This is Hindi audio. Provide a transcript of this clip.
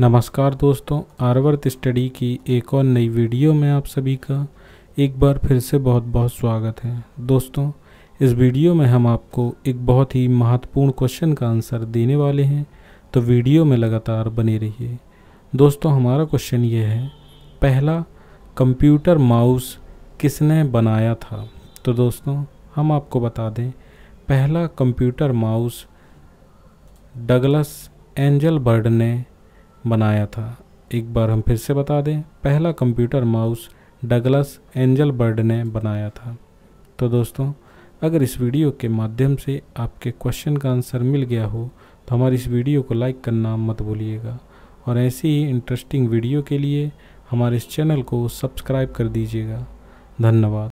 नमस्कार दोस्तों आर्वर्त स्टडी की एक और नई वीडियो में आप सभी का एक बार फिर से बहुत बहुत स्वागत है दोस्तों इस वीडियो में हम आपको एक बहुत ही महत्वपूर्ण क्वेश्चन का आंसर देने वाले हैं तो वीडियो में लगातार बने रहिए दोस्तों हमारा क्वेश्चन ये है पहला कंप्यूटर माउस किसने बनाया था तो दोस्तों हम आपको बता दें पहला computer mouse Douglas Engelbart ने बनाया था एक बार हम फिर से बता दें पहला computer mouse Douglas Engelbart ने बनाया था तो दोस्तों अगर इस वीडियो के माध्यम से आपके क्वेश्चन का आंसर मिल गया हो तो हमारी इस वीडियो को लाइक करना मत भूलिएगा और ऐसी ही इंटरेस्टिंग वीडियो के लिए हमारे इस चैनल को सब्सक्राइब कर दीजिएगा धन्यवाद